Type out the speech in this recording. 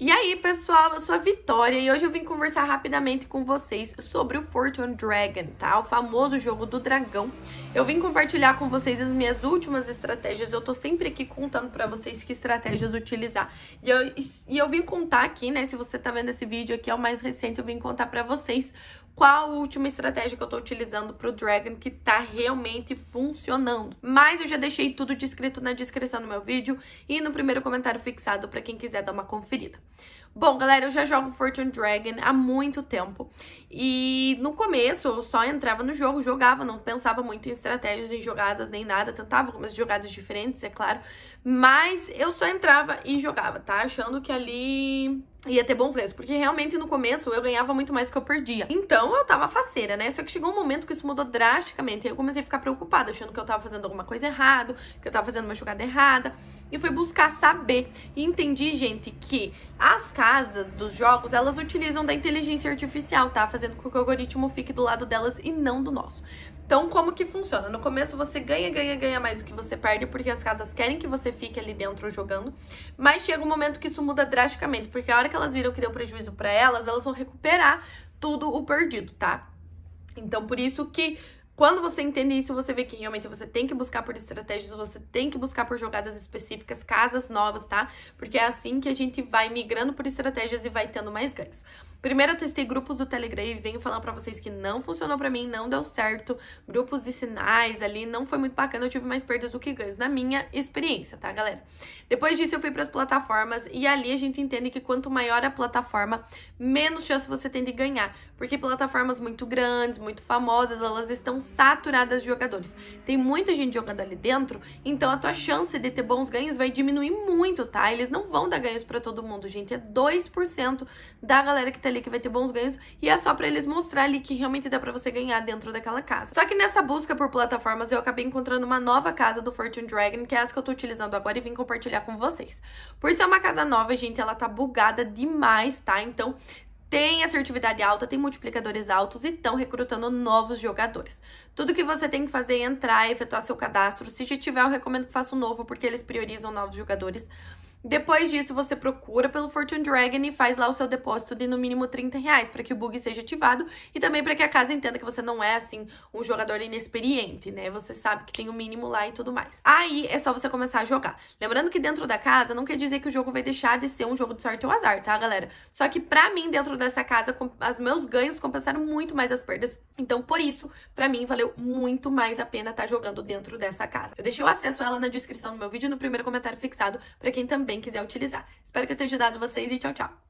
E aí, pessoal, eu sou a Vitória e hoje eu vim conversar rapidamente com vocês sobre o Fortune Dragon, tá? O famoso jogo do dragão. Eu vim compartilhar com vocês as minhas últimas estratégias. Eu tô sempre aqui contando para vocês que estratégias utilizar. E eu, e eu vim contar aqui, né? Se você tá vendo esse vídeo aqui, é o mais recente, eu vim contar para vocês qual a última estratégia que eu tô utilizando pro Dragon que tá realmente funcionando. Mas eu já deixei tudo descrito na descrição do meu vídeo e no primeiro comentário fixado para quem quiser dar uma conferida. Bom, galera, eu já jogo Fortune Dragon há muito tempo. E no começo eu só entrava no jogo, jogava, não pensava muito em estratégias, em jogadas, nem nada. Tentava algumas jogadas diferentes, é claro. Mas eu só entrava e jogava, tá? Achando que ali ia ter bons ganhos. Porque realmente no começo eu ganhava muito mais do que eu perdia. Então eu tava faceira, né? Só que chegou um momento que isso mudou drasticamente. E eu comecei a ficar preocupada, achando que eu tava fazendo alguma coisa errada, que eu tava fazendo uma jogada errada e fui buscar saber e entendi, gente, que as casas dos jogos, elas utilizam da inteligência artificial, tá? Fazendo com que o algoritmo fique do lado delas e não do nosso. Então, como que funciona? No começo você ganha, ganha, ganha mais do que você perde, porque as casas querem que você fique ali dentro jogando, mas chega um momento que isso muda drasticamente, porque a hora que elas viram que deu prejuízo para elas, elas vão recuperar tudo o perdido, tá? Então, por isso que quando você entende isso, você vê que realmente você tem que buscar por estratégias, você tem que buscar por jogadas específicas, casas novas, tá? Porque é assim que a gente vai migrando por estratégias e vai tendo mais ganhos. Primeiro eu testei grupos do Telegram e venho falar pra vocês que não funcionou pra mim, não deu certo. Grupos de sinais ali, não foi muito bacana, eu tive mais perdas do que ganhos na minha experiência, tá, galera? Depois disso eu fui pras plataformas e ali a gente entende que quanto maior a plataforma, menos chance você tem de ganhar. Porque plataformas muito grandes, muito famosas, elas estão saturadas de jogadores. Tem muita gente jogando ali dentro, então a tua chance de ter bons ganhos vai diminuir muito, tá? Eles não vão dar ganhos pra todo mundo, gente. É 2% da galera que tá ali que vai ter bons ganhos e é só para eles mostrar ali que realmente dá para você ganhar dentro daquela casa. Só que nessa busca por plataformas eu acabei encontrando uma nova casa do Fortune Dragon, que é essa que eu tô utilizando agora e vim compartilhar com vocês. Por ser uma casa nova, gente, ela tá bugada demais, tá? Então, tem assertividade alta, tem multiplicadores altos e estão recrutando novos jogadores. Tudo que você tem que fazer é entrar, e efetuar seu cadastro. Se já tiver, eu recomendo que faça um novo, porque eles priorizam novos jogadores. Depois disso, você procura pelo Fortune Dragon e faz lá o seu depósito de no mínimo 30 reais para que o bug seja ativado e também para que a casa entenda que você não é, assim, um jogador inexperiente, né? Você sabe que tem o um mínimo lá e tudo mais. Aí é só você começar a jogar. Lembrando que dentro da casa não quer dizer que o jogo vai deixar de ser um jogo de sorte ou azar, tá, galera? Só que pra mim, dentro dessa casa, os meus ganhos compensaram muito mais as perdas. Então, por isso, pra mim, valeu muito mais a pena estar tá jogando dentro dessa casa. Eu deixei o acesso a ela na descrição do meu vídeo no primeiro comentário fixado para quem também quiser utilizar. Espero que eu tenha ajudado vocês e tchau, tchau!